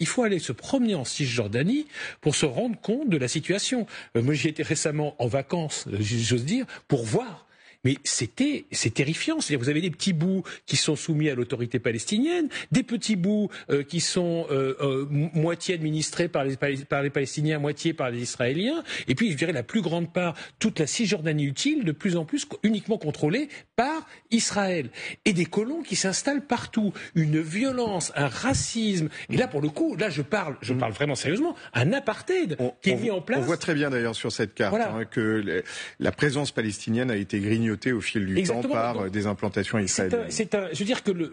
Il faut aller se promener en Cisjordanie pour se rendre compte de la situation. Euh, moi, j'y étais récemment en vacances, euh, j'ose dire, pour voir mais c'était, c'est terrifiant. cest vous avez des petits bouts qui sont soumis à l'autorité palestinienne, des petits bouts euh, qui sont euh, euh, moitié administrés par les, Palestiniens, moitié par les Israéliens, et puis je dirais la plus grande part, toute la Cisjordanie utile, de plus en plus uniquement contrôlée par Israël, et des colons qui s'installent partout, une violence, un racisme, et là pour le coup, là je parle, je mm. parle vraiment sérieusement, un apartheid qui est mis en place. On voit très bien d'ailleurs sur cette carte hein, que la présence palestinienne a été grignotée au fil du temps par euh, des implantations israéliennes. C'est je veux dire que le,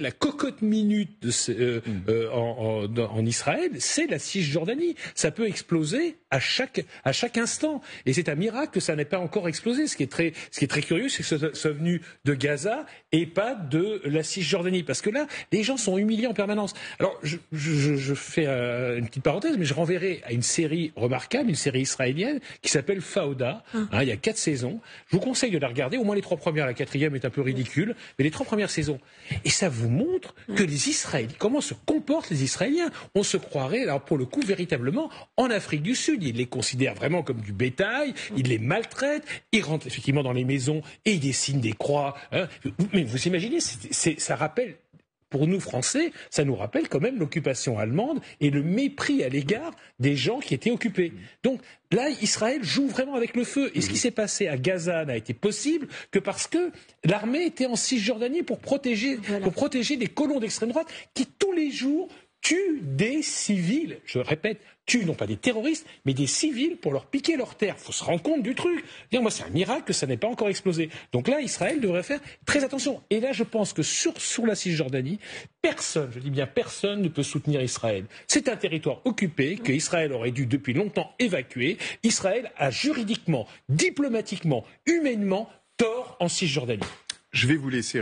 la cocotte minute de euh, mm. euh, en, Israël, c'est la Cisjordanie. Ça peut exploser à chaque, à chaque instant. Et c'est un miracle que ça n'ait pas encore explosé. Ce qui est très, ce qui est très curieux, c'est que ça soit venu de Gaza et pas de la Cisjordanie. Parce que là, les gens sont humiliés en permanence. Alors, je, fais une petite parenthèse, mais je renverrai à une série remarquable, une série israélienne, qui s'appelle Fauda. Hein. Hein, il y a quatre saisons conseille de la regarder, au moins les trois premières, la quatrième est un peu ridicule, mais les trois premières saisons. Et ça vous montre mm. que les Israéliens, comment se comportent les Israéliens On se croirait, alors pour le coup, véritablement en Afrique du Sud. Ils les considèrent vraiment comme du bétail, ils les maltraitent, ils rentrent effectivement dans les maisons et ils dessinent des croix. Hein. Mais vous imaginez, ça rappelle pour nous Français, ça nous rappelle quand même l'occupation allemande et le mépris à l'égard des gens qui étaient occupés. Donc là, Israël joue vraiment avec le feu. Et ce qui s'est passé à Gaza n'a été possible que parce que l'armée était en Cisjordanie pour protéger, pour protéger des colons d'extrême droite qui tous les jours tue des civils. Je répète, tue non pas des terroristes, mais des civils pour leur piquer leur terre. Il faut se rendre compte du truc. moi, c'est un miracle que ça n'ait pas encore explosé. Donc là, Israël devrait faire très attention. Et là, je pense que sur, sur la Cisjordanie, personne, je dis bien personne, ne peut soutenir Israël. C'est un territoire occupé que Israël aurait dû depuis longtemps évacuer. Israël a juridiquement, diplomatiquement, humainement tort en Cisjordanie. Je vais vous laisser